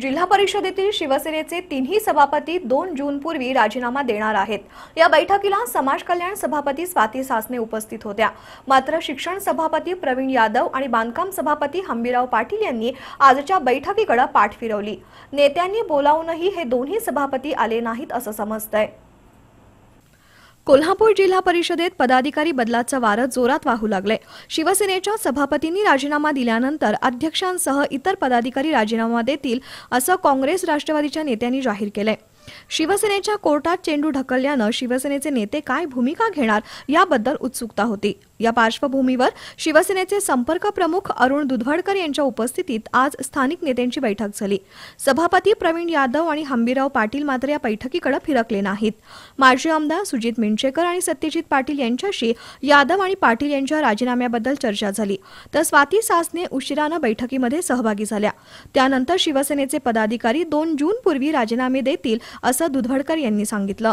जिल्हा परिषदेतील शिवसेनेचे तिन्ही सभापती दोन जूनपूर्वी राजीनामा देणार आहेत या बैठकीला समाज कल्याण सभापती स्वाती सासने उपस्थित होत्या मात्र शिक्षण सभापती प्रवीण यादव आणि बांधकाम सभापती हंबीराव पाटील यांनी आजच्या बैठकीकडे पाठ फिरवली नेत्यांनी बोलावूनही हे दोन्ही सभापती आले नाहीत असं समजतंय कोल्हापूर जिल्हा परिषदेत पदाधिकारी बदलाचं वारं जोरात वाहू लागले शिवसेनेच्या सभापतींनी राजीनामा दिल्यानंतर अध्यक्षांसह इतर पदाधिकारी राजीनामा देतील असं काँग्रेस राष्ट्रवादीच्या नेत्यांनी जाहीर केले शिवसेनेच्या कोर्टात चेंडू ढकलल्यानं शिवसेनेचे नेते काय भूमिका घेणार याबद्दल उत्सुकता होती या पार्श्वभूमीवर शिवसेनेचे संपर्क प्रमुख अरुण दुधवडकर यांच्या उपस्थितीत आज स्थानिक नेत्यांची बैठक झाली सभापती प्रवीण यादव आणि हंबीराव पाटील मात्र या बैठकीकडे फिरकले नाहीत माजी आमदार सुजित मिंचेकर आणि सत्यजित पाटील यांच्याशी यादव आणि पाटील यांच्या राजीनाम्याबद्दल चर्चा झाली तर स्वाती सासने उशिरानं बैठकीमध्ये सहभागी झाल्या त्यानंतर शिवसेनेचे पदाधिकारी दोन जून पूर्वी राजीनामे देतील असं दुधवडकर यांनी सांगितलं